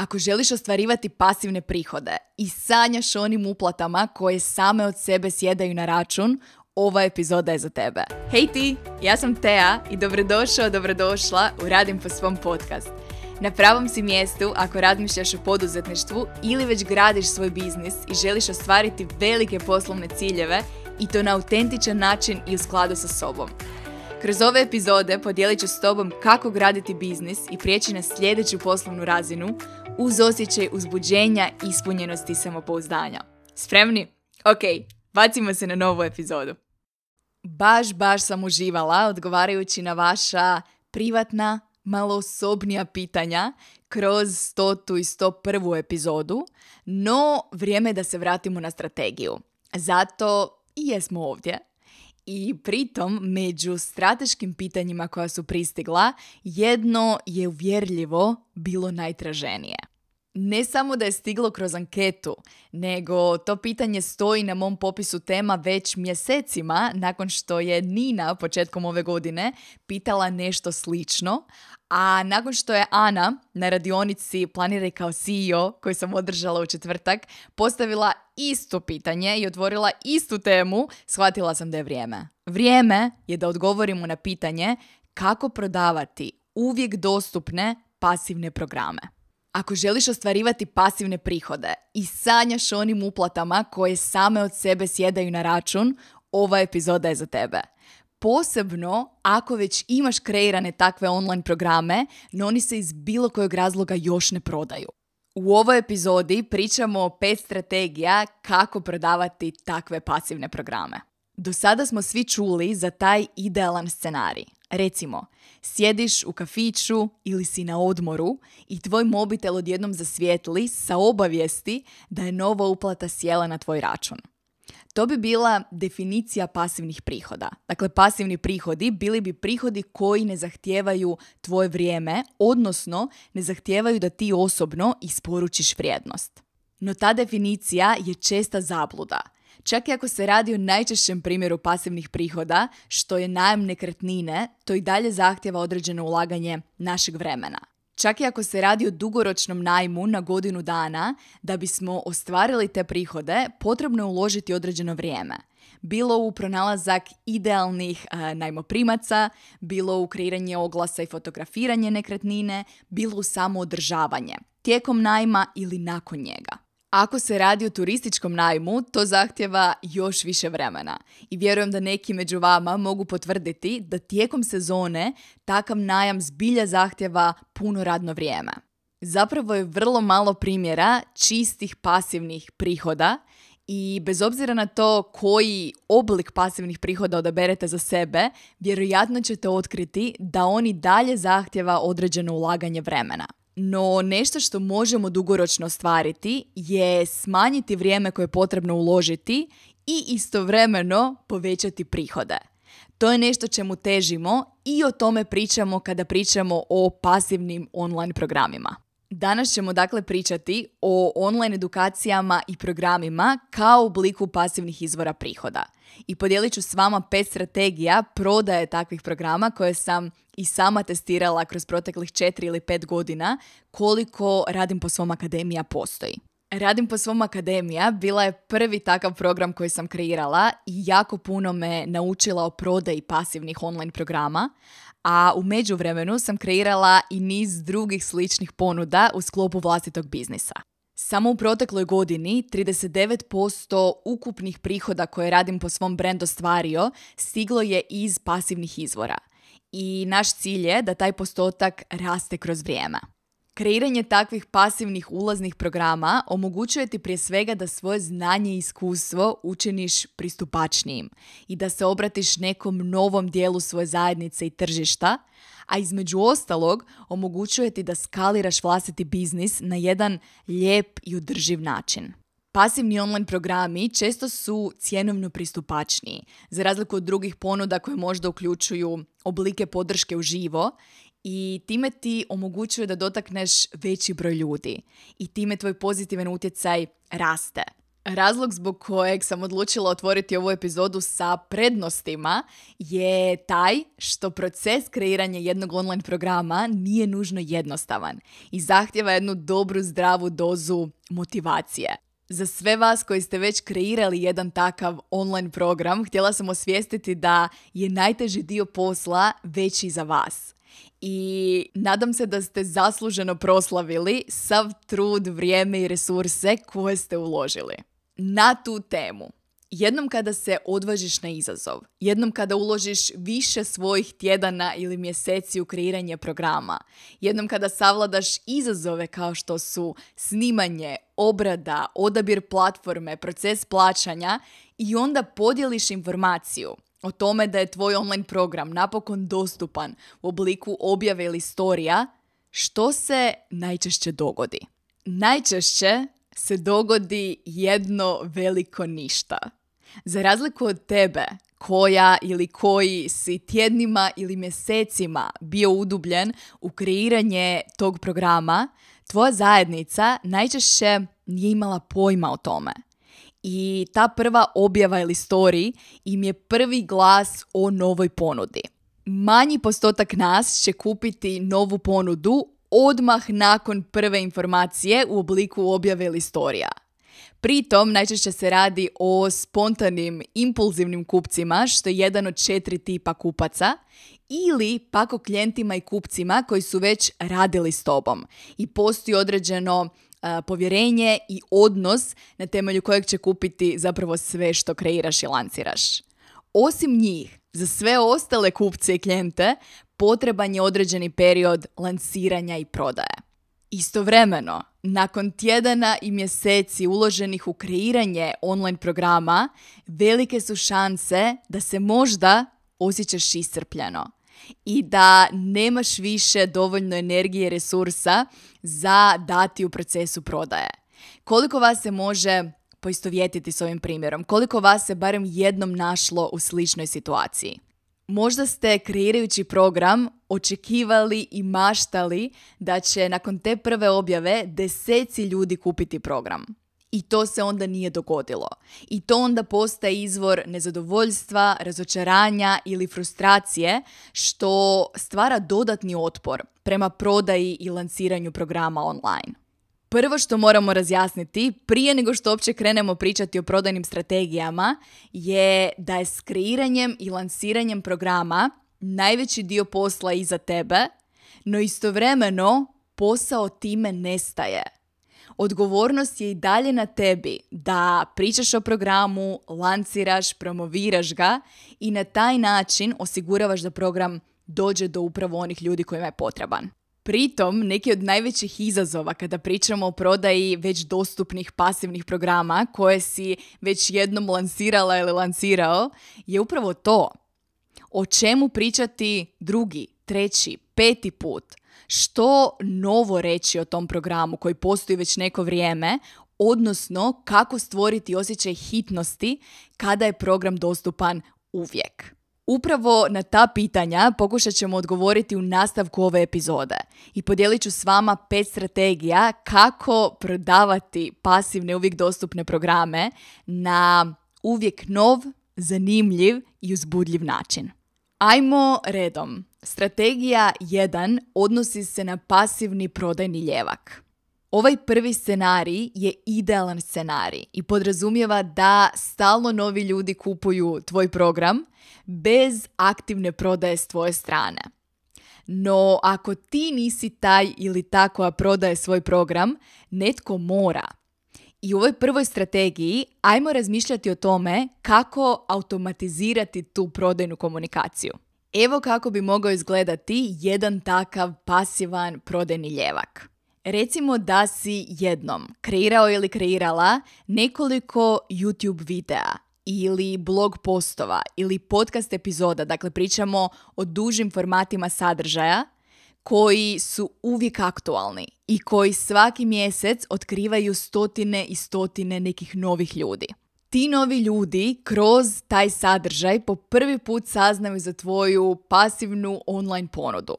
Ako želiš ostvarivati pasivne prihode i sanjaš onim uplatama koje same od sebe sjedaju na račun, ova epizoda je za tebe. Hej ti, ja sam Tea i dobrodošao, dobrodošla u Radim po svom podcast. Na pravom si mjestu ako razmišljaš o poduzetništvu ili već gradiš svoj biznis i želiš ostvariti velike poslovne ciljeve i to na autentičan način i u skladu sa sobom. Kroz ove epizode podijelit ću s tobom kako graditi biznis i prijeći na sljedeću poslovnu razinu, uz osjećaj uzbuđenja, i ispunjenosti samopouzdanja. Spremni? Ok, bacimo se na novu epizodu. Baš, baš sam uživala odgovarajući na vaša privatna, malo osobnija pitanja kroz 100. i 101. epizodu, no vrijeme je da se vratimo na strategiju. Zato i jesmo ovdje. I pritom, među strateškim pitanjima koja su pristigla, jedno je uvjerljivo bilo najtraženije ne samo da je stiglo kroz anketu, nego to pitanje stoji na mom popisu tema već mjesecima nakon što je Nina početkom ove godine pitala nešto slično, a nakon što je Ana na radionici Planiraj kao CEO, koju sam održala u četvrtak, postavila isto pitanje i otvorila istu temu, shvatila sam da je vrijeme. Vrijeme je da odgovorimo na pitanje kako prodavati uvijek dostupne pasivne programe. Ako želiš ostvarivati pasivne prihode i sanjaš onim uplatama koje same od sebe sjedaju na račun, ova epizoda je za tebe. Posebno ako već imaš kreirane takve online programe, no oni se iz bilo kojeg razloga još ne prodaju. U ovoj epizodi pričamo o pet strategija kako prodavati takve pasivne programe. Do sada smo svi čuli za taj idealan scenarij. Recimo, Sjediš u kafiću ili si na odmoru i tvoj mobitel odjednom zasvijetli sa obavijesti da je nova uplata sjela na tvoj račun. To bi bila definicija pasivnih prihoda. Dakle, pasivni prihodi bili bi prihodi koji ne zahtijevaju tvoje vrijeme, odnosno ne zahtijevaju da ti osobno isporučiš vrijednost. No ta definicija je česta zabluda – Čak i ako se radi o najčešćem primjeru pasivnih prihoda, što je najam nekretnine, to i dalje zahtjeva određeno ulaganje našeg vremena. Čak i ako se radi o dugoročnom najmu na godinu dana, da bismo ostvarili te prihode, potrebno je uložiti određeno vrijeme. Bilo u pronalazak idealnih eh, najmoprimaca, bilo u kreiranje oglasa i fotografiranje nekretnine, bilo u samo održavanje, tijekom najma ili nakon njega. Ako se radi o turističkom najmu, to zahtjeva još više vremena. I vjerujem da neki među vama mogu potvrditi da tijekom sezone takav najam zbilja zahtjeva puno radno vrijeme. Zapravo je vrlo malo primjera čistih pasivnih prihoda i bez obzira na to koji oblik pasivnih prihoda odaberete za sebe, vjerojatno ćete otkriti da oni dalje zahtjeva određeno ulaganje vremena no nešto što možemo dugoročno stvariti je smanjiti vrijeme koje je potrebno uložiti i istovremeno povećati prihode. To je nešto čemu težimo i o tome pričamo kada pričamo o pasivnim online programima. Danas ćemo dakle pričati o online edukacijama i programima kao obliku pasivnih izvora prihoda. I podijelit ću s vama pet strategija prodaje takvih programa koje sam i sama testirala kroz proteklih četiri ili pet godina koliko radim po svom akademija postoji. Radim po svom akademija, bila je prvi takav program koji sam kreirala i jako puno me naučila o prodaji pasivnih online programa, a u međuvremenu sam kreirala i niz drugih sličnih ponuda u sklopu vlastitog biznisa. Samo u protekloj godini 39% ukupnih prihoda koje radim po svom brendu ostvario stiglo je iz pasivnih izvora. I naš cilj je da taj postotak raste kroz vrijeme. Kreiranje takvih pasivnih ulaznih programa omogućuje ti prije svega da svoje znanje i iskustvo učiniš pristupačnijim i da se obratiš nekom novom dijelu svoje zajednice i tržišta, a između ostalog omogućuje ti da skaliraš vlastiti biznis na jedan lijep i održiv način. Pasivni online programi često su cjenovno pristupačniji, za razliku od drugih ponuda koje možda uključuju oblike podrške u uživo i time ti omogućuje da dotakneš veći broj ljudi i time tvoj pozitivan utjecaj raste. Razlog zbog kojeg sam odlučila otvoriti ovu epizodu sa prednostima je taj što proces kreiranja jednog online programa nije nužno jednostavan i zahtjeva jednu dobru, zdravu dozu motivacije. Za sve vas koji ste već kreirali jedan takav online program, htjela sam osvijestiti da je najteži dio posla veći za vas i nadam se da ste zasluženo proslavili sav trud, vrijeme i resurse koje ste uložili. Na tu temu. Jednom kada se odvažiš na izazov, jednom kada uložiš više svojih tjedana ili mjeseci u kreiranje programa, jednom kada savladaš izazove kao što su snimanje, obrada, odabir platforme, proces plaćanja i onda podijeliš informaciju o tome da je tvoj online program napokon dostupan u obliku objave ili storija, što se najčešće dogodi? Najčešće se dogodi jedno veliko ništa. Za razliku od tebe, koja ili koji si tjednima ili mjesecima bio udubljen u kreiranje tog programa, tvoja zajednica najčešće nije imala pojma o tome i ta prva objava ili story im je prvi glas o novoj ponudi. Manji postotak nas će kupiti novu ponudu odmah nakon prve informacije u obliku objave ili storija. Pritom najčešće se radi o spontanim, impulzivnim kupcima, što je jedan od četiri tipa kupaca, ili pak o klijentima i kupcima koji su već radili s tobom i postoji određeno povjerenje i odnos na temelju kojeg će kupiti zapravo sve što kreiraš i lanciraš. Osim njih, za sve ostale kupce i klijente potreban je određeni period lanciranja i prodaje. Istovremeno, nakon tjedana i mjeseci uloženih u kreiranje online programa, velike su šanse da se možda osjećaš iscrpljeno i da nemaš više dovoljno energije i resursa za dati u procesu prodaje. Koliko vas se može poistovjetiti s ovim primjerom? Koliko vas se barem jednom našlo u sličnoj situaciji? Možda ste kreirajući program očekivali i maštali da će nakon te prve objave deseci ljudi kupiti program. I to se onda nije dogodilo. I to onda postaje izvor nezadovoljstva, razočaranja ili frustracije što stvara dodatni otpor prema prodaji i lanciranju programa online. Prvo što moramo razjasniti prije nego što uopće krenemo pričati o prodajnim strategijama je da je s kreiranjem i lansiranjem programa najveći dio posla iza tebe, no istovremeno posao time nestaje odgovornost je i dalje na tebi da pričaš o programu, lanciraš, promoviraš ga i na taj način osiguravaš da program dođe do upravo onih ljudi kojima je potreban. Pritom, neki od najvećih izazova kada pričamo o prodaji već dostupnih pasivnih programa koje si već jednom lansirala ili lansirao je upravo to. O čemu pričati drugi, treći, peti put – što novo reći o tom programu koji postoji već neko vrijeme, odnosno kako stvoriti osjećaj hitnosti kada je program dostupan uvijek. Upravo na ta pitanja pokušat ćemo odgovoriti u nastavku ove epizode i podijelit ću s vama pet strategija kako prodavati pasivne uvijek dostupne programe na uvijek nov, zanimljiv i uzbudljiv način. Ajmo redom. Strategija 1 odnosi se na pasivni prodajni ljevak. Ovaj prvi scenarij je idealan scenarij i podrazumijeva da stalno novi ljudi kupuju tvoj program bez aktivne prodaje s tvoje strane. No, ako ti nisi taj ili ta koja prodaje svoj program, netko mora. I u ovoj prvoj strategiji ajmo razmišljati o tome kako automatizirati tu prodajnu komunikaciju. Evo kako bi mogao izgledati jedan takav pasivan prodajni ljevak. Recimo da si jednom kreirao ili kreirala nekoliko YouTube videa ili blog postova ili podcast epizoda, dakle pričamo o dužim formatima sadržaja koji su uvijek aktualni i koji svaki mjesec otkrivaju stotine i stotine nekih novih ljudi. Ti novi ljudi kroz taj sadržaj po prvi put saznaju za tvoju pasivnu online ponudu.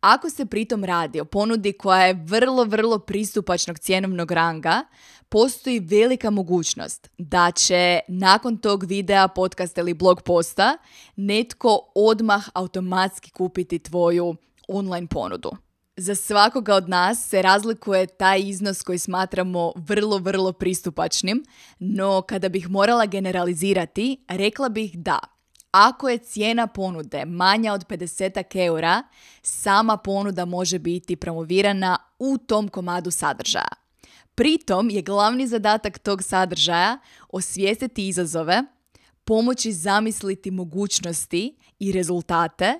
Ako se pritom radi o ponudi koja je vrlo, vrlo pristupačnog cjenovnog ranga, postoji velika mogućnost da će nakon tog videa, podcasta ili blog posta netko odmah automatski kupiti tvoju online ponudu. Za svakoga od nas se razlikuje taj iznos koji smatramo vrlo, vrlo pristupačnim, no kada bih morala generalizirati, rekla bih da ako je cijena ponude manja od 50 eura, sama ponuda može biti promovirana u tom komadu sadržaja. Pritom je glavni zadatak tog sadržaja osvijestiti izazove, pomoći zamisliti mogućnosti i rezultate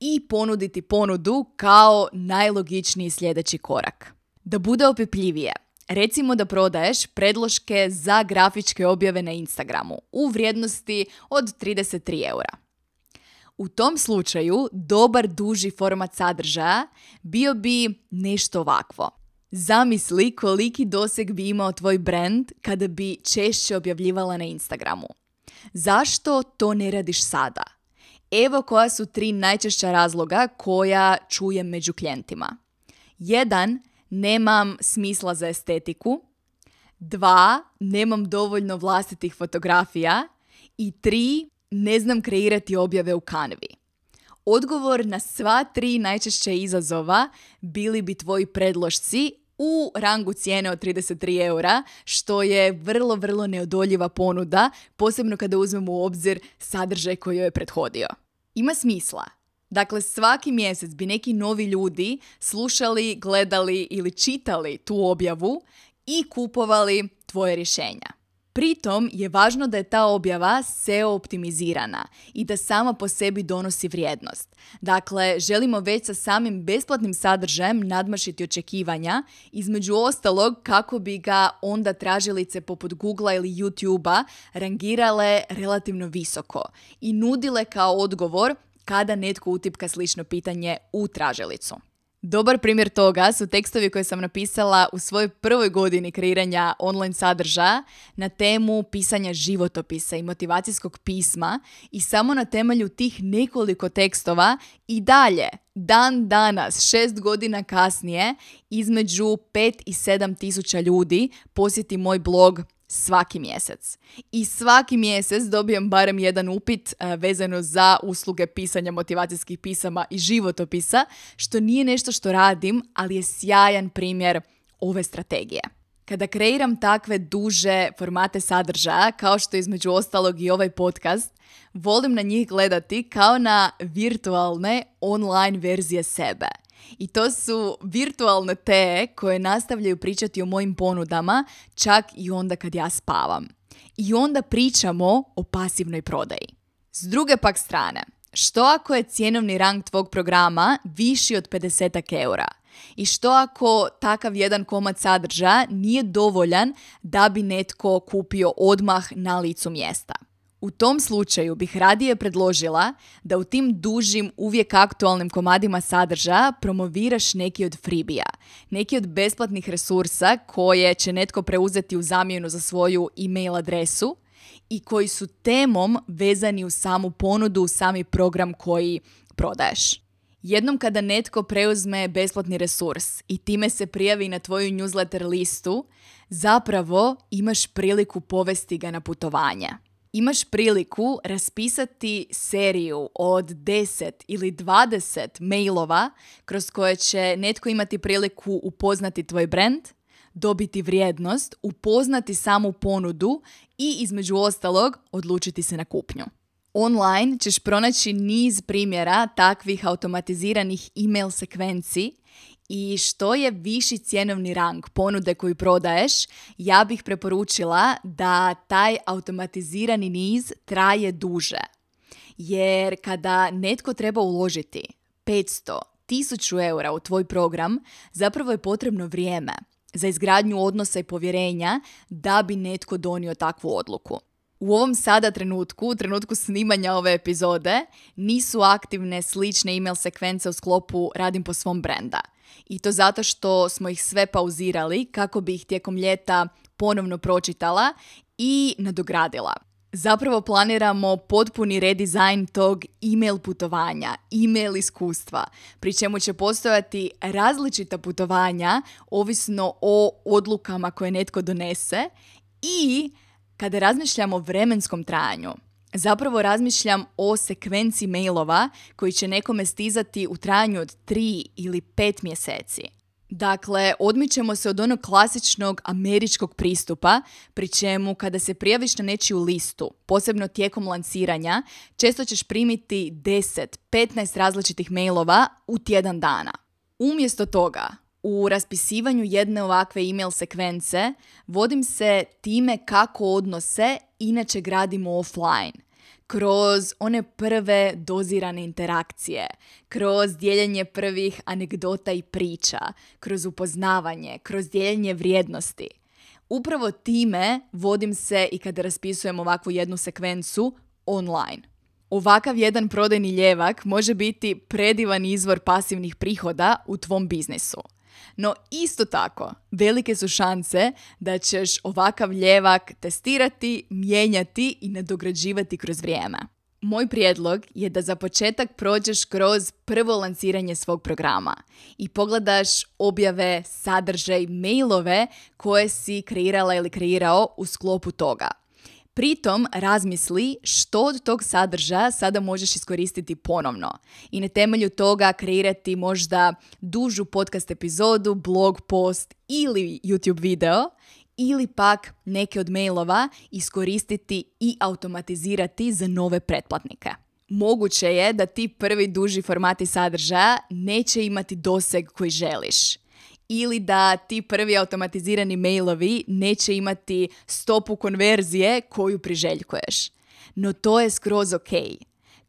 i ponuditi ponudu kao najlogičniji sljedeći korak. Da bude opipljivije, Recimo da prodaješ predloške za grafičke objave na Instagramu u vrijednosti od 33 eura. U tom slučaju dobar duži format sadržaja bio bi nešto ovakvo. Zamisli koliki doseg bi imao tvoj brand kada bi češće objavljivala na Instagramu. Zašto to ne radiš sada? Evo koja su tri najčešća razloga koja čujem među klijentima. Jedan, nemam smisla za estetiku. Dva, nemam dovoljno vlastitih fotografija. I tri, ne znam kreirati objave u kanvi. Odgovor na sva tri najčešće izazova bili bi tvoji predložci u rangu cijene od 33 eura, što je vrlo, vrlo neodoljiva ponuda, posebno kada uzmemo u obzir sadržaj koji joj je prethodio. Ima smisla. Dakle, svaki mjesec bi neki novi ljudi slušali, gledali ili čitali tu objavu i kupovali tvoje rješenja. Pritom je važno da je ta objava SEO optimizirana i da sama po sebi donosi vrijednost. Dakle, želimo već sa samim besplatnim sadržajem nadmašiti očekivanja, između ostalog kako bi ga onda tražilice poput Googlea ili YouTubea rangirale relativno visoko i nudile kao odgovor kada netko utipka slično pitanje u tražilicu. Dobar primjer toga su tekstovi koje sam napisala u svojoj prvoj godini kreiranja online sadržaja na temu pisanja životopisa i motivacijskog pisma i samo na temelju tih nekoliko tekstova i dalje dan danas, šest godina kasnije, između pet i sedam tisuća ljudi posjeti moj blog svaki mjesec. I svaki mjesec dobijem barem jedan upit e, vezano za usluge pisanja motivacijskih pisama i životopisa, što nije nešto što radim, ali je sjajan primjer ove strategije. Kada kreiram takve duže formate sadržaja, kao što je između ostalog i ovaj podcast, volim na njih gledati kao na virtualne online verzije sebe – i to su virtualne te koje nastavljaju pričati o mojim ponudama čak i onda kad ja spavam. I onda pričamo o pasivnoj prodaji. S druge pak strane, što ako je cjenovni rang tvog programa viši od 50 eura? I što ako takav jedan komad sadržaja nije dovoljan da bi netko kupio odmah na licu mjesta? U tom slučaju bih radije predložila da u tim dužim, uvijek aktualnim komadima sadržaja promoviraš neki od freebija, neki od besplatnih resursa koje će netko preuzeti u zamjenu za svoju e-mail adresu i koji su temom vezani u samu ponudu, u sami program koji prodaješ. Jednom kada netko preuzme besplatni resurs i time se prijavi na tvoju newsletter listu, zapravo imaš priliku povesti ga na putovanje imaš priliku raspisati seriju od 10 ili 20 mailova kroz koje će netko imati priliku upoznati tvoj brand, dobiti vrijednost, upoznati samu ponudu i između ostalog odlučiti se na kupnju. Online ćeš pronaći niz primjera takvih automatiziranih email sekvenci i što je viši cjenovni rang ponude koju prodaješ, ja bih preporučila da taj automatizirani niz traje duže. Jer kada netko treba uložiti 500, 1000 eura u tvoj program, zapravo je potrebno vrijeme za izgradnju odnosa i povjerenja da bi netko donio takvu odluku u ovom sada trenutku, u trenutku snimanja ove epizode, nisu aktivne slične email sekvence u sklopu Radim po svom brenda. I to zato što smo ih sve pauzirali kako bi ih tijekom ljeta ponovno pročitala i nadogradila. Zapravo planiramo potpuni redizajn tog email putovanja, email iskustva, pri čemu će postojati različita putovanja ovisno o odlukama koje netko donese i kada razmišljam o vremenskom trajanju, zapravo razmišljam o sekvenci mailova koji će nekome stizati u trajanju od 3 ili 5 mjeseci. Dakle, odmičemo se od onog klasičnog američkog pristupa, pri čemu kada se prijaviš na nečiju listu, posebno tijekom lanciranja, često ćeš primiti 10-15 različitih mailova u tjedan dana. Umjesto toga, u raspisivanju jedne ovakve email sekvence vodim se time kako odnose inače gradimo offline kroz one prve dozirane interakcije, kroz dijeljenje prvih anegdota i priča, kroz upoznavanje, kroz dijeljenje vrijednosti. Upravo time vodim se i kada raspisujem ovakvu jednu sekvencu online. Ovakav jedan prodajni ljevak može biti predivan izvor pasivnih prihoda u tvom biznisu. No isto tako, velike su šanse da ćeš ovakav ljevak testirati, mijenjati i nadograđivati kroz vrijeme. Moj prijedlog je da za početak prođeš kroz prvo lanciranje svog programa i pogledaš objave, sadržaj, mailove koje si kreirala ili kreirao u sklopu toga. Pritom razmisli što od tog sadržaja sada možeš iskoristiti ponovno i na temelju toga kreirati možda dužu podcast epizodu, blog post ili YouTube video ili pak neke od mailova iskoristiti i automatizirati za nove pretplatnike. Moguće je da ti prvi duži formati sadržaja neće imati doseg koji želiš ili da ti prvi automatizirani mailovi neće imati stopu konverzije koju priželjkuješ. No to je skroz ok.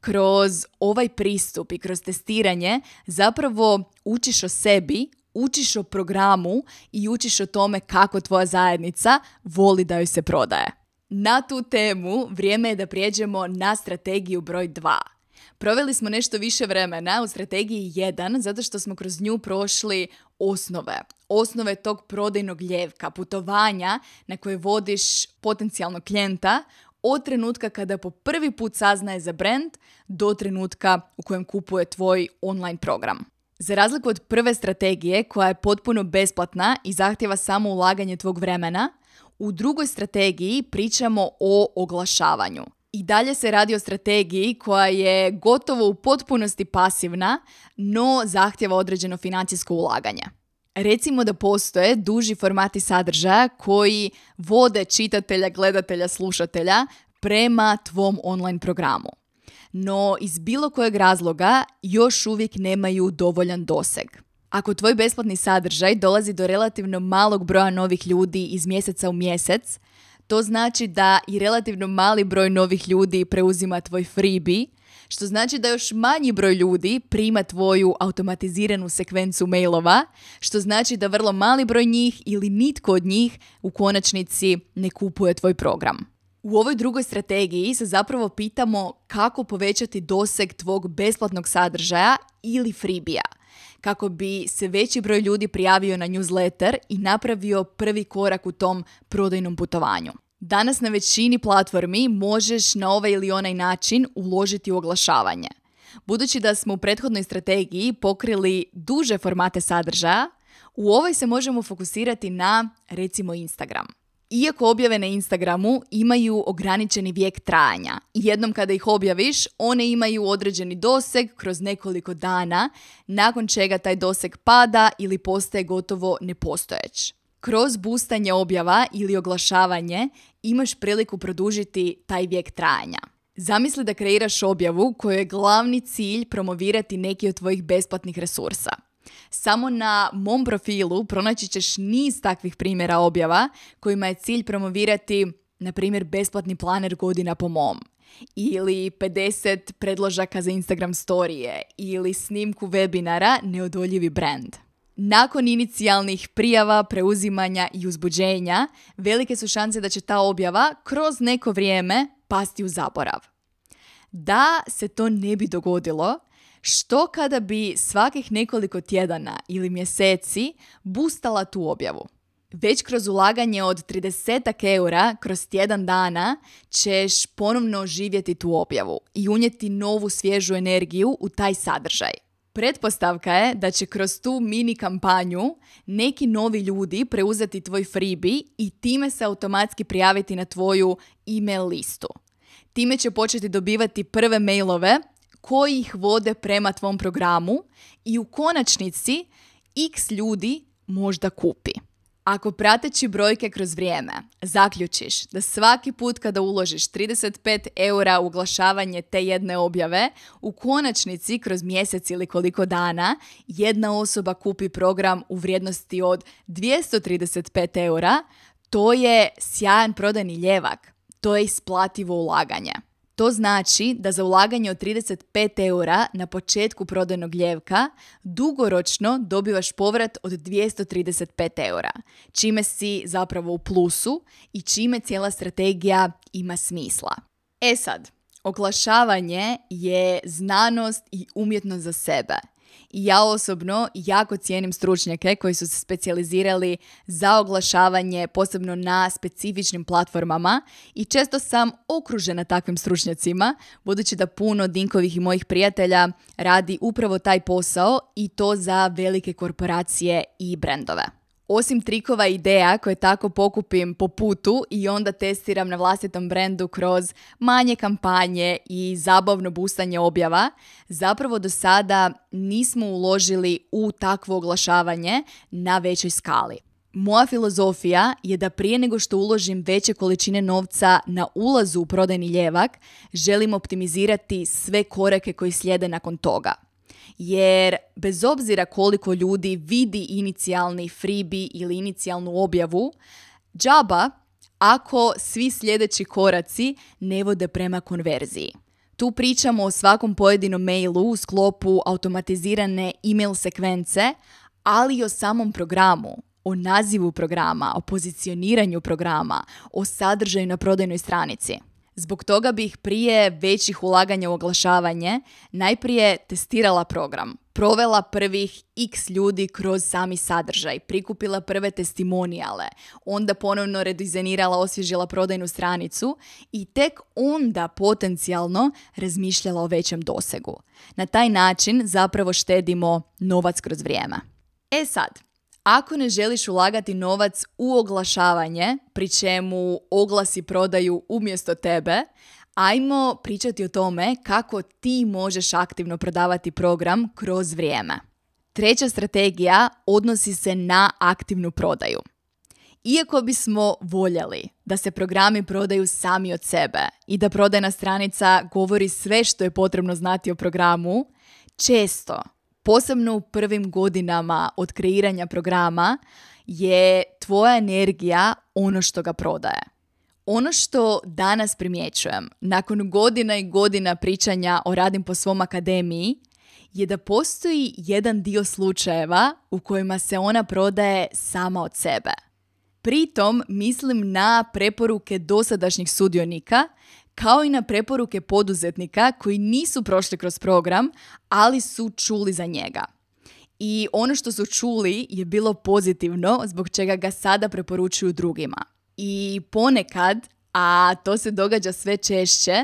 Kroz ovaj pristup i kroz testiranje zapravo učiš o sebi, učiš o programu i učiš o tome kako tvoja zajednica voli da joj se prodaje. Na tu temu vrijeme je da prijeđemo na strategiju broj 2. Proveli smo nešto više vremena u strategiji 1 zato što smo kroz nju prošli osnove. Osnove tog prodajnog ljevka, putovanja na koje vodiš potencijalnog klijenta od trenutka kada po prvi put saznaje za brand do trenutka u kojem kupuje tvoj online program. Za razliku od prve strategije koja je potpuno besplatna i zahtjeva samo ulaganje tvog vremena, u drugoj strategiji pričamo o oglašavanju – i dalje se radi o strategiji koja je gotovo u potpunosti pasivna, no zahtjeva određeno financijsko ulaganje. Recimo da postoje duži formati sadržaja koji vode čitatelja, gledatelja, slušatelja prema tvom online programu. No iz bilo kojeg razloga još uvijek nemaju dovoljan doseg. Ako tvoj besplatni sadržaj dolazi do relativno malog broja novih ljudi iz mjeseca u mjesec, to znači da i relativno mali broj novih ljudi preuzima tvoj freebie, što znači da još manji broj ljudi prima tvoju automatiziranu sekvencu mailova, što znači da vrlo mali broj njih ili nitko od njih u konačnici ne kupuje tvoj program. U ovoj drugoj strategiji se zapravo pitamo kako povećati doseg tvog besplatnog sadržaja ili freebija – kako bi se veći broj ljudi prijavio na newsletter i napravio prvi korak u tom prodajnom putovanju. Danas na većini platformi možeš na ovaj ili onaj način uložiti u oglašavanje. Budući da smo u prethodnoj strategiji pokrili duže formate sadržaja, u ovoj se možemo fokusirati na recimo Instagram iako objave na Instagramu imaju ograničeni vijek trajanja. Jednom kada ih objaviš, one imaju određeni doseg kroz nekoliko dana, nakon čega taj doseg pada ili postaje gotovo nepostojeć. Kroz bustanje objava ili oglašavanje imaš priliku produžiti taj vijek trajanja. Zamisli da kreiraš objavu kojoj je glavni cilj promovirati neki od tvojih besplatnih resursa. Samo na mom profilu pronaći ćeš niz takvih primjera objava kojima je cilj promovirati na primjer besplatni planer godina po mom ili 50 predložaka za Instagram storije ili snimku webinara neodoljivi brand. Nakon inicijalnih prijava, preuzimanja i uzbuđenja, velike su šanse da će ta objava kroz neko vrijeme pasti u zaborav. Da se to ne bi dogodilo, što kada bi svakih nekoliko tjedana ili mjeseci bustala tu objavu? Već kroz ulaganje od 30 eura kroz tjedan dana ćeš ponovno živjeti tu objavu i unijeti novu svježu energiju u taj sadržaj. Pretpostavka je da će kroz tu mini kampanju neki novi ljudi preuzeti tvoj freebie i time se automatski prijaviti na tvoju email listu. Time će početi dobivati prve mailove koji ih vode prema tvom programu i u konačnici x ljudi možda kupi. Ako prateći brojke kroz vrijeme zaključiš da svaki put kada uložiš 35 eura u oglašavanje te jedne objave, u konačnici kroz mjesec ili koliko dana jedna osoba kupi program u vrijednosti od 235 eura, to je sjajan prodani ljevak. To je isplativo ulaganje. To znači da za ulaganje od 35 eura na početku prodajnog ljevka dugoročno dobivaš povrat od 235 eura, čime si zapravo u plusu i čime cijela strategija ima smisla. E sad, oglašavanje je znanost i umjetnost za sebe – i ja osobno jako cijenim stručnjake koji su se specijalizirali za oglašavanje posebno na specifičnim platformama i često sam okružena takvim stručnjacima budući da puno Dinkovih i mojih prijatelja radi upravo taj posao i to za velike korporacije i brendove osim trikova i ideja koje tako pokupim po putu i onda testiram na vlastitom brendu kroz manje kampanje i zabavno busanje objava, zapravo do sada nismo uložili u takvo oglašavanje na većoj skali. Moja filozofija je da prije nego što uložim veće količine novca na ulazu u prodajni ljevak, želim optimizirati sve korake koji slijede nakon toga – jer bez obzira koliko ljudi vidi inicijalni freebie ili inicijalnu objavu, džaba ako svi sljedeći koraci ne vode prema konverziji. Tu pričamo o svakom pojedinom mailu u sklopu automatizirane email sekvence, ali i o samom programu, o nazivu programa, o pozicioniranju programa, o sadržaju na prodajnoj stranici. Zbog toga bih prije većih ulaganja u oglašavanje najprije testirala program, provela prvih x ljudi kroz sami sadržaj, prikupila prve testimonijale, onda ponovno redizajnirala, osvježila prodajnu stranicu i tek onda potencijalno razmišljala o većem dosegu. Na taj način zapravo štedimo novac kroz vrijeme. E sad, ako ne želiš ulagati novac u oglašavanje, pri čemu oglasi prodaju umjesto tebe, ajmo pričati o tome kako ti možeš aktivno prodavati program kroz vrijeme. Treća strategija odnosi se na aktivnu prodaju. Iako bismo voljeli da se programi prodaju sami od sebe i da prodajna stranica govori sve što je potrebno znati o programu, često posebno u prvim godinama od kreiranja programa je tvoja energija ono što ga prodaje. Ono što danas primjećujem, nakon godina i godina pričanja o radim po svom akademiji, je da postoji jedan dio slučajeva u kojima se ona prodaje sama od sebe. Pritom mislim na preporuke dosadašnjih sudionika – kao i na preporuke poduzetnika koji nisu prošli kroz program, ali su čuli za njega. I ono što su čuli je bilo pozitivno zbog čega ga sada preporučuju drugima. I ponekad, a to se događa sve češće,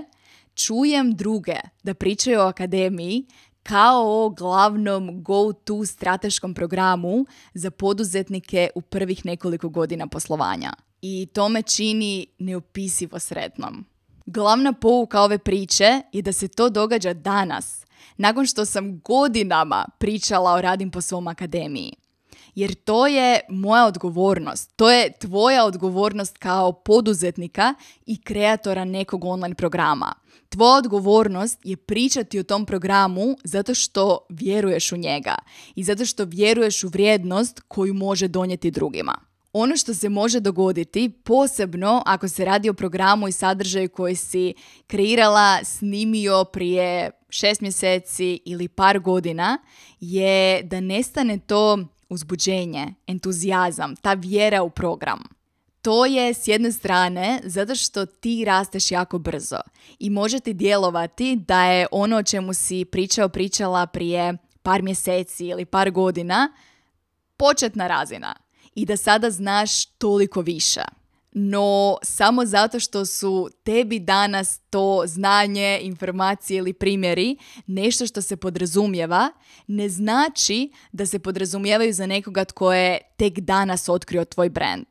čujem druge da pričaju o akademiji kao o glavnom go-to strateškom programu za poduzetnike u prvih nekoliko godina poslovanja. I to me čini neopisivo sretnom. Glavna pouka ove priče je da se to događa danas, nakon što sam godinama pričala o radim po svom akademiji. Jer to je moja odgovornost, to je tvoja odgovornost kao poduzetnika i kreatora nekog online programa. Tvoja odgovornost je pričati o tom programu zato što vjeruješ u njega i zato što vjeruješ u vrijednost koju može donijeti drugima ono što se može dogoditi, posebno ako se radi o programu i sadržaju koji si kreirala, snimio prije šest mjeseci ili par godina, je da nestane to uzbuđenje, entuzijazam, ta vjera u program. To je s jedne strane zato što ti rasteš jako brzo i može ti djelovati da je ono o čemu si pričao, pričala prije par mjeseci ili par godina početna razina – i da sada znaš toliko više. No, samo zato što su tebi danas to znanje, informacije ili primjeri nešto što se podrazumijeva, ne znači da se podrazumijevaju za nekoga tko je tek danas otkrio tvoj brand.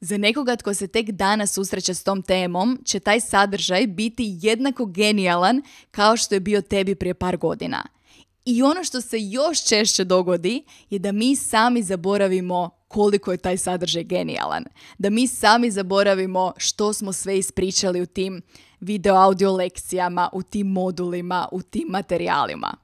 Za nekoga tko se tek danas susreće s tom temom će taj sadržaj biti jednako genijalan kao što je bio tebi prije par godina. I ono što se još češće dogodi je da mi sami zaboravimo koliko je taj sadržaj genijalan. Da mi sami zaboravimo što smo sve ispričali u tim video audio lekcijama, u tim modulima, u tim materijalima.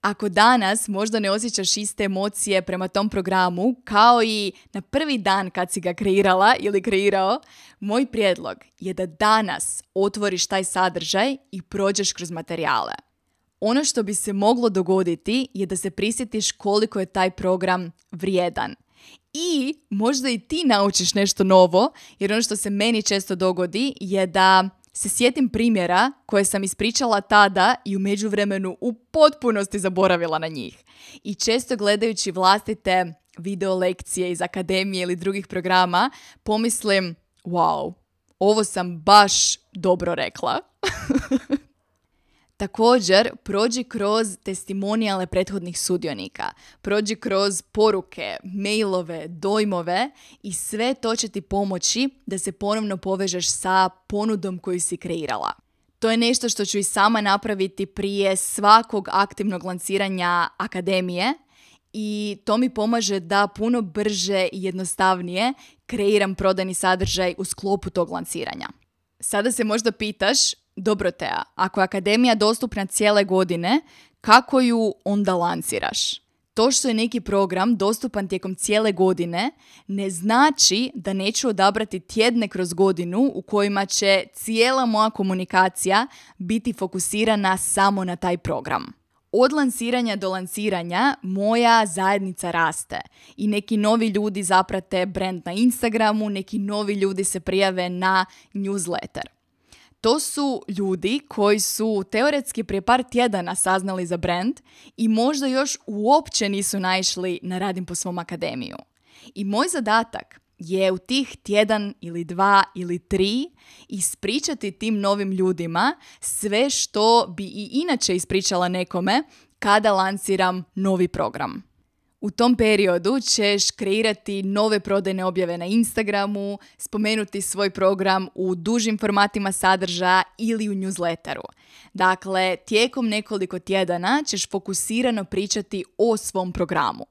Ako danas možda ne osjećaš iste emocije prema tom programu kao i na prvi dan kad si ga kreirala ili kreirao, moj prijedlog je da danas otvoriš taj sadržaj i prođeš kroz materijale. Ono što bi se moglo dogoditi je da se prisjetiš koliko je taj program vrijedan – i možda i ti naučiš nešto novo, jer ono što se meni često dogodi je da se sjetim primjera koje sam ispričala tada i u međuvremenu u potpunosti zaboravila na njih. I često gledajući vlastite video lekcije iz akademije ili drugih programa, pomislim, wow, ovo sam baš dobro rekla. Također, prođi kroz testimonijale prethodnih sudionika, prođi kroz poruke, mailove, dojmove i sve to će ti pomoći da se ponovno povežeš sa ponudom koju si kreirala. To je nešto što ću i sama napraviti prije svakog aktivnog lanciranja akademije i to mi pomaže da puno brže i jednostavnije kreiram prodani sadržaj u sklopu tog lanciranja. Sada se možda pitaš Dobrotea, ako je akademija dostupna cijele godine, kako ju onda lanciraš? To što je neki program dostupan tijekom cijele godine ne znači da neću odabrati tjedne kroz godinu u kojima će cijela moja komunikacija biti fokusirana samo na taj program. Od lansiranja do lansiranja moja zajednica raste i neki novi ljudi zaprate brand na Instagramu, neki novi ljudi se prijave na newsletter. To su ljudi koji su teoretski prije par tjedana saznali za brand i možda još uopće nisu naišli na Radim po svom akademiju. I moj zadatak je u tih tjedan ili dva ili tri ispričati tim novim ljudima sve što bi i inače ispričala nekome kada lanciram novi program. U tom periodu ćeš kreirati nove prodajne objave na Instagramu, spomenuti svoj program u dužim formatima sadržaja ili u newsletteru. Dakle, tijekom nekoliko tjedana ćeš fokusirano pričati o svom programu.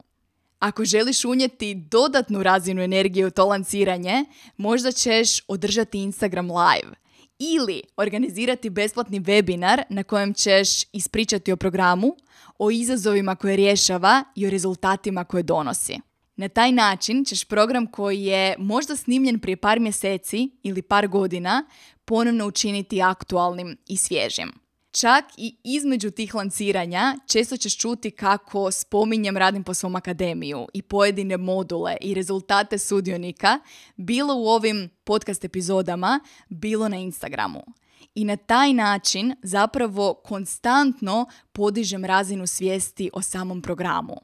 Ako želiš unijeti dodatnu razinu energije u to lanciranje, možda ćeš održati Instagram live ili organizirati besplatni webinar na kojem ćeš ispričati o programu, o izazovima koje rješava i o rezultatima koje donosi. Na taj način ćeš program koji je možda snimljen prije par mjeseci ili par godina ponovno učiniti aktualnim i svježim. Čak i između tih lanciranja često ćeš čuti kako spominjem radim po svom akademiju i pojedine module i rezultate sudionika bilo u ovim podcast epizodama, bilo na Instagramu i na taj način zapravo konstantno podižem razinu svijesti o samom programu.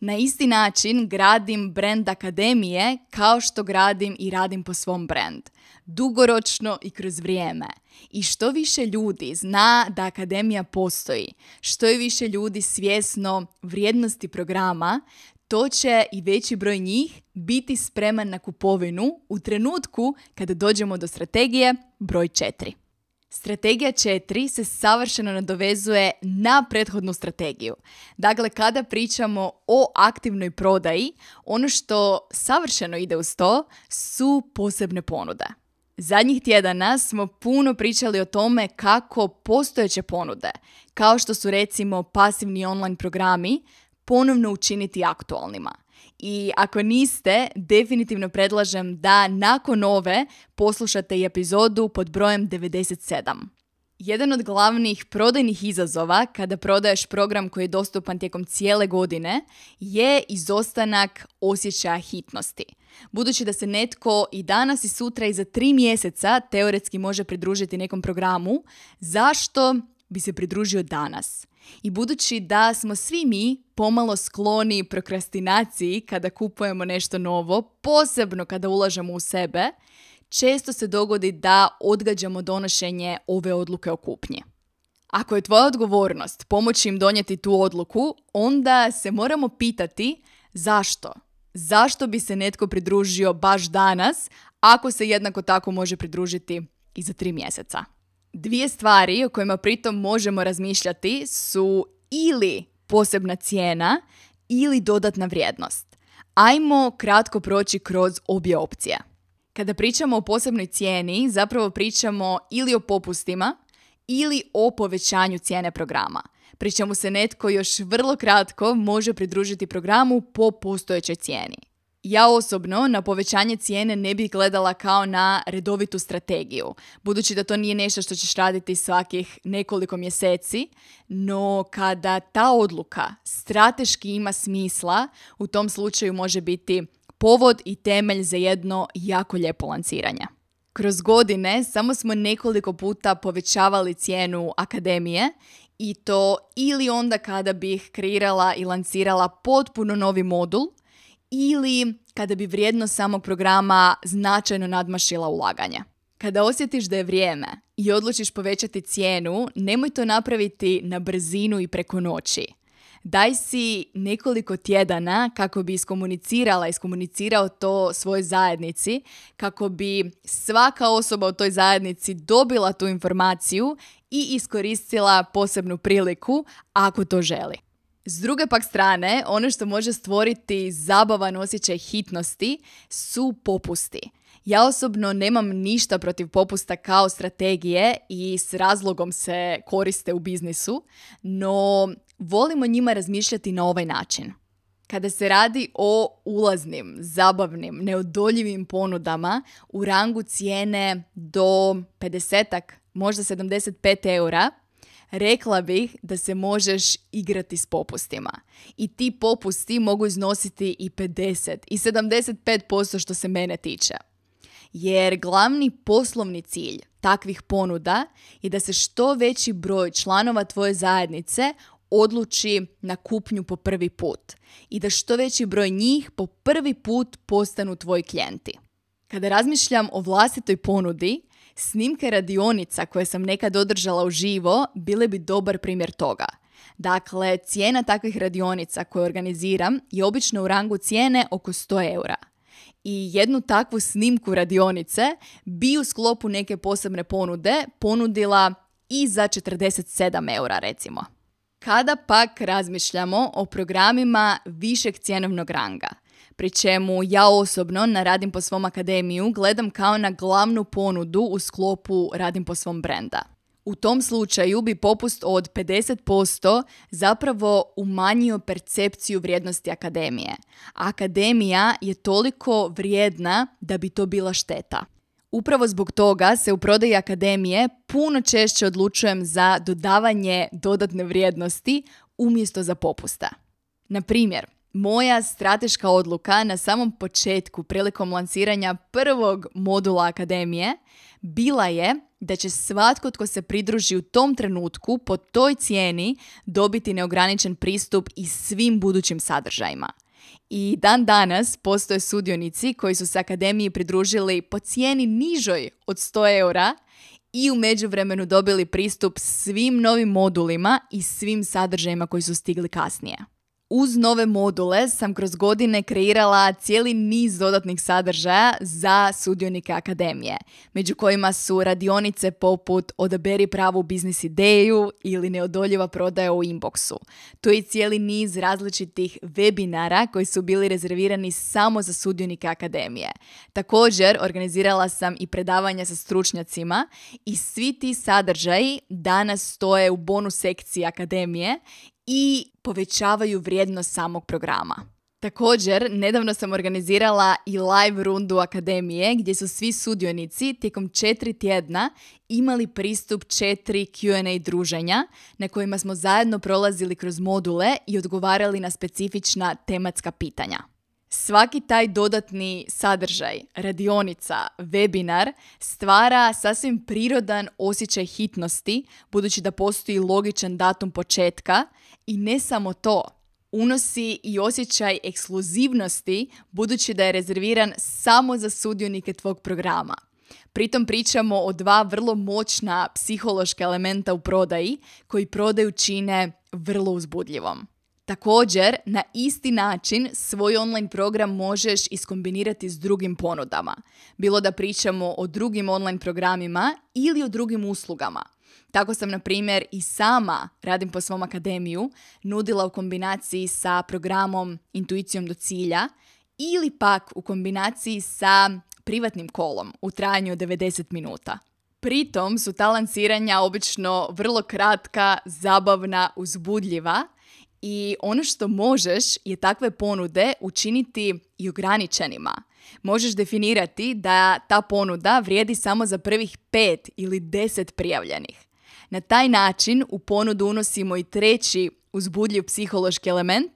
Na isti način gradim brand akademije kao što gradim i radim po svom brand. Dugoročno i kroz vrijeme. I što više ljudi zna da akademija postoji, što je više ljudi svjesno vrijednosti programa, to će i veći broj njih biti spreman na kupovinu u trenutku kada dođemo do strategije broj 4. Strategija 4 se savršeno nadovezuje na prethodnu strategiju. Dakle, kada pričamo o aktivnoj prodaji, ono što savršeno ide uz to su posebne ponude. Zadnjih tjedana smo puno pričali o tome kako postojeće ponude, kao što su recimo pasivni online programi, ponovno učiniti aktualnima i ako niste, definitivno predlažem da nakon ove poslušate i epizodu pod brojem 97. Jedan od glavnih prodajnih izazova kada prodaješ program koji je dostupan tijekom cijele godine je izostanak osjećaja hitnosti. Budući da se netko i danas i sutra i za tri mjeseca teoretski može pridružiti nekom programu, zašto bi se pridružio danas. I budući da smo svi mi pomalo skloni prokrastinaciji kada kupujemo nešto novo, posebno kada ulažemo u sebe, često se dogodi da odgađamo donošenje ove odluke o kupnji. Ako je tvoja odgovornost pomoći im donijeti tu odluku, onda se moramo pitati zašto? Zašto bi se netko pridružio baš danas, ako se jednako tako može pridružiti i za tri mjeseca? Dvije stvari o kojima pritom možemo razmišljati su ili posebna cijena ili dodatna vrijednost. Ajmo kratko proći kroz obje opcije. Kada pričamo o posebnoj cijeni, zapravo pričamo ili o popustima ili o povećanju cijene programa, pri čemu se netko još vrlo kratko može pridružiti programu po postojećoj cijeni. Ja osobno na povećanje cijene ne bih gledala kao na redovitu strategiju, budući da to nije nešto što ćeš raditi svakih nekoliko mjeseci, no kada ta odluka strateški ima smisla, u tom slučaju može biti povod i temelj za jedno jako lijepo lanciranje. Kroz godine samo smo nekoliko puta povećavali cijenu akademije i to ili onda kada bih kreirala i lancirala potpuno novi modul ili kada bi vrijednost samog programa značajno nadmašila ulaganje. Kada osjetiš da je vrijeme i odlučiš povećati cijenu, nemoj to napraviti na brzinu i preko noći. Daj si nekoliko tjedana kako bi iskomunicirala, iskomunicirao to svojoj zajednici, kako bi svaka osoba u toj zajednici dobila tu informaciju i iskoristila posebnu priliku ako to želi. S druge pak strane, ono što može stvoriti zabavan osjećaj hitnosti su popusti. Ja osobno nemam ništa protiv popusta kao strategije i s razlogom se koriste u biznisu, no volimo njima razmišljati na ovaj način. Kada se radi o ulaznim, zabavnim, neodoljivim ponudama u rangu cijene do 50 možda 75 eura, rekla bih da se možeš igrati s popustima. I ti popusti mogu iznositi i 50 i 75% što se mene tiče. Jer glavni poslovni cilj takvih ponuda je da se što veći broj članova tvoje zajednice odluči na kupnju po prvi put i da što veći broj njih po prvi put postanu tvoji klijenti. Kada razmišljam o vlastitoj ponudi, Snimke radionica koje sam nekad održala živo bile bi dobar primjer toga. Dakle, cijena takvih radionica koje organiziram je obično u rangu cijene oko 100 eura. I jednu takvu snimku radionice bi u sklopu neke posebne ponude ponudila i za 47 eura recimo. Kada pak razmišljamo o programima višeg cjenovnog ranga – pri čemu ja osobno na Radim po svom akademiju gledam kao na glavnu ponudu u sklopu Radim po svom brenda. U tom slučaju bi popust od 50% zapravo umanjio percepciju vrijednosti akademije. Akademija je toliko vrijedna da bi to bila šteta. Upravo zbog toga se u prodaji akademije puno češće odlučujem za dodavanje dodatne vrijednosti umjesto za popusta. Na primjer, moja strateška odluka na samom početku prilikom lansiranja prvog modula akademije bila je da će svatko tko se pridruži u tom trenutku po toj cijeni dobiti neograničen pristup i svim budućim sadržajima. I dan danas postoje sudionici koji su se akademiji pridružili po cijeni nižoj od 100 eura i u međuvremenu dobili pristup svim novim modulima i svim sadržajima koji su stigli kasnije uz nove module sam kroz godine kreirala cijeli niz dodatnih sadržaja za sudionike akademije, među kojima su radionice poput odaberi pravu biznis ideju ili neodoljiva prodaja u inboxu. To je cijeli niz različitih webinara koji su bili rezervirani samo za sudionike akademije. Također organizirala sam i predavanja sa stručnjacima i svi ti sadržaji danas stoje u bonus sekciji akademije i povećavaju vrijednost samog programa. Također, nedavno sam organizirala i live rundu akademije gdje su svi sudionici tijekom četiri tjedna imali pristup četiri Q&A druženja na kojima smo zajedno prolazili kroz module i odgovarali na specifična tematska pitanja. Svaki taj dodatni sadržaj, radionica, webinar stvara sasvim prirodan osjećaj hitnosti budući da postoji logičan datum početka – i ne samo to, unosi i osjećaj ekskluzivnosti budući da je rezerviran samo za sudionike tvog programa. Pritom pričamo o dva vrlo moćna psihološka elementa u prodaji koji prodaju čine vrlo uzbudljivom. Također, na isti način svoj online program možeš iskombinirati s drugim ponudama. Bilo da pričamo o drugim online programima ili o drugim uslugama – tako sam, na primjer, i sama radim po svom akademiju, nudila u kombinaciji sa programom Intuicijom do cilja ili pak u kombinaciji sa privatnim kolom u trajanju 90 minuta. Pritom su ta lanciranja obično vrlo kratka, zabavna, uzbudljiva i ono što možeš je takve ponude učiniti i ograničenima možeš definirati da ta ponuda vrijedi samo za prvih pet ili deset prijavljenih. Na taj način u ponudu unosimo i treći uzbudljiv psihološki element,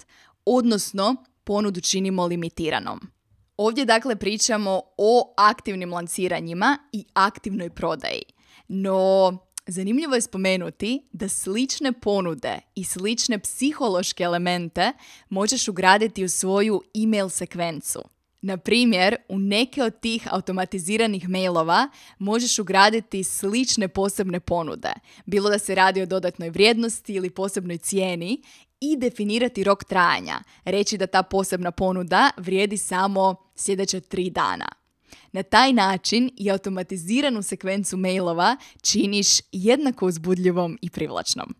odnosno ponudu činimo limitiranom. Ovdje dakle pričamo o aktivnim lanciranjima i aktivnoj prodaji. No, zanimljivo je spomenuti da slične ponude i slične psihološke elemente možeš ugraditi u svoju email sekvencu – na primjer, u neke od tih automatiziranih mailova možeš ugraditi slične posebne ponude, bilo da se radi o dodatnoj vrijednosti ili posebnoj cijeni i definirati rok trajanja, reći da ta posebna ponuda vrijedi samo sljedeća tri dana. Na taj način i automatiziranu sekvencu mailova činiš jednako uzbudljivom i privlačnom.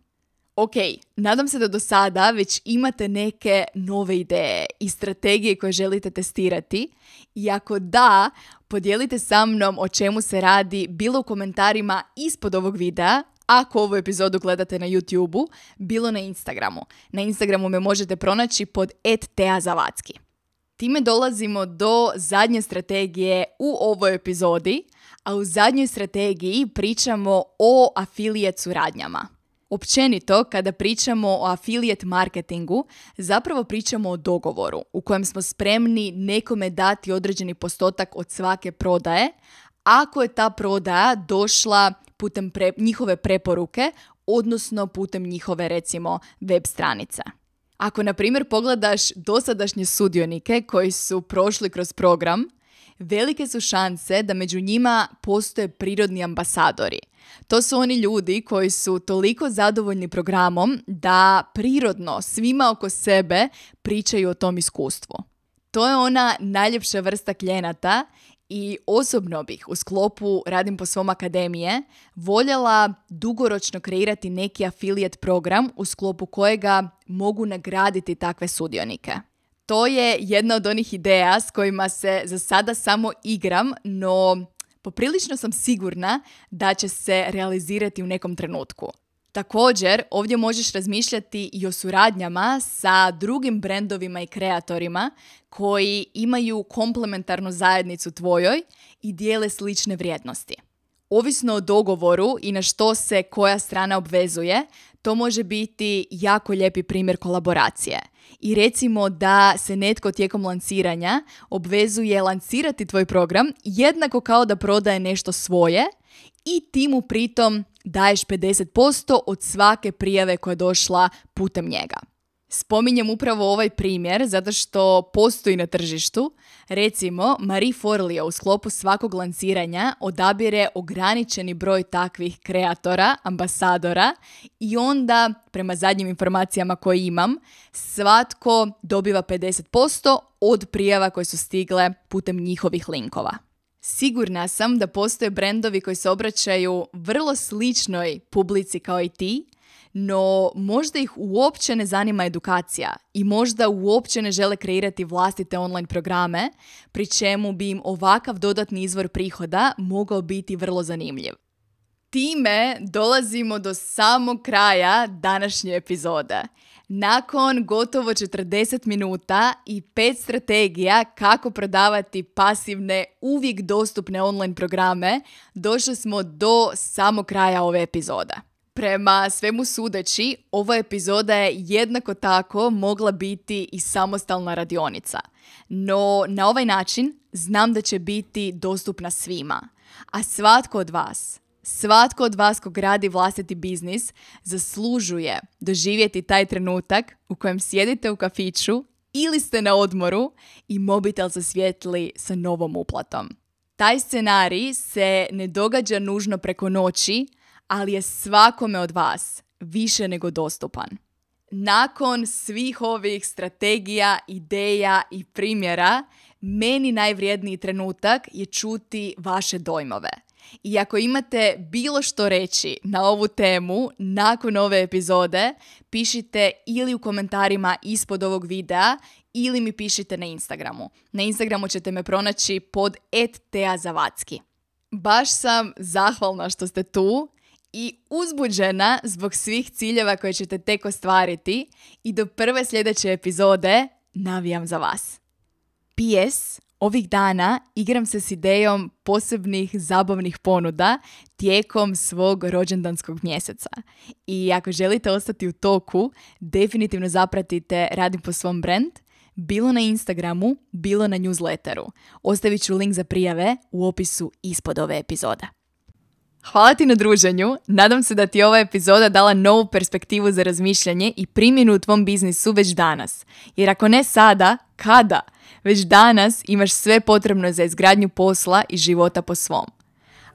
Ok, nadam se da do sada već imate neke nove ideje i strategije koje želite testirati i ako da, podijelite sa mnom o čemu se radi bilo u komentarima ispod ovog videa ako ovu epizodu gledate na youtube bilo na Instagramu. Na Instagramu me možete pronaći pod etteazavacki. Time dolazimo do zadnje strategije u ovoj epizodi, a u zadnjoj strategiji pričamo o afilijet suradnjama. Općenito, kada pričamo o affiliate marketingu, zapravo pričamo o dogovoru u kojem smo spremni nekome dati određeni postotak od svake prodaje, ako je ta prodaja došla putem njihove preporuke, odnosno putem njihove recimo web stranice. Ako na primjer pogledaš dosadašnje sudionike koji su prošli kroz program, velike su šanse da među njima postoje prirodni ambasadori to su oni ljudi koji su toliko zadovoljni programom da prirodno svima oko sebe pričaju o tom iskustvu. To je ona najljepša vrsta klijenata i osobno bih u sklopu Radim po svom akademije voljela dugoročno kreirati neki afilijet program u sklopu kojega mogu nagraditi takve sudionike. To je jedna od onih ideja s kojima se za sada samo igram, no poprilično sam sigurna da će se realizirati u nekom trenutku. Također, ovdje možeš razmišljati i o suradnjama sa drugim brendovima i kreatorima koji imaju komplementarnu zajednicu tvojoj i dijele slične vrijednosti. Ovisno o dogovoru i na što se koja strana obvezuje, to može biti jako lijepi primjer kolaboracije. I recimo da se netko tijekom lanciranja obvezuje lancirati tvoj program jednako kao da prodaje nešto svoje i ti mu pritom daješ 50% od svake prijave koja je došla putem njega. Spominjem upravo ovaj primjer zato što postoji na tržištu. Recimo, Marie Forleo u sklopu svakog lanciranja odabire ograničeni broj takvih kreatora, ambasadora i onda, prema zadnjim informacijama koje imam, svatko dobiva 50% od prijava koje su stigle putem njihovih linkova. Sigurna sam da postoje brendovi koji se obraćaju vrlo sličnoj publici kao i ti, no možda ih uopće ne zanima edukacija i možda uopće ne žele kreirati vlastite online programe, pri čemu bi im ovakav dodatni izvor prihoda mogao biti vrlo zanimljiv. Time dolazimo do samog kraja današnje epizode. Nakon gotovo 40 minuta i pet strategija kako prodavati pasivne, uvijek dostupne online programe, došli smo do samog kraja ove epizode. Prema svemu sudeći, ova epizoda je jednako tako mogla biti i samostalna radionica. No, na ovaj način znam da će biti dostupna svima. A svatko od vas, svatko od vas ko gradi vlastiti biznis, zaslužuje doživjeti taj trenutak u kojem sjedite u kafiću ili ste na odmoru i mobitel zasvijetli sa novom uplatom. Taj scenarij se ne događa nužno preko noći, ali je svakome od vas više nego dostupan. Nakon svih ovih strategija, ideja i primjera, meni najvrijedniji trenutak je čuti vaše dojmove. I ako imate bilo što reći na ovu temu nakon ove epizode, pišite ili u komentarima ispod ovog videa ili mi pišite na Instagramu. Na Instagramu ćete me pronaći pod etteazavacki. Baš sam zahvalna što ste tu i uzbuđena zbog svih ciljeva koje ćete tek ostvariti i do prve sljedeće epizode navijam za vas. PS, ovih dana igram se s idejom posebnih zabavnih ponuda tijekom svog rođendanskog mjeseca. I ako želite ostati u toku, definitivno zapratite Radim po svom brand, bilo na Instagramu, bilo na newsletteru. Ostavit ću link za prijave u opisu ispod ove epizoda. Hvala ti na druženju. Nadam se da ti je ova epizoda dala novu perspektivu za razmišljanje i primjenu u tvom biznisu već danas. Jer ako ne sada, kada? Već danas imaš sve potrebno za izgradnju posla i života po svom.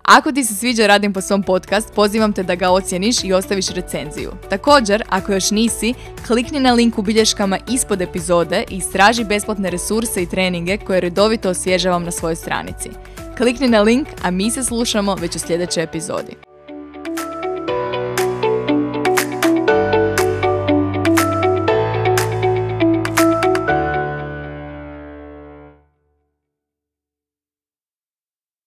Ako ti se sviđa Radim po svom podcast, pozivam te da ga ocijeniš i ostaviš recenziju. Također, ako još nisi, klikni na link u bilješkama ispod epizode i istraži besplatne resurse i treninge koje redovito osvježavam na svojoj stranici. Klikni na link, a mi se slušamo već u sljedećoj epizodi.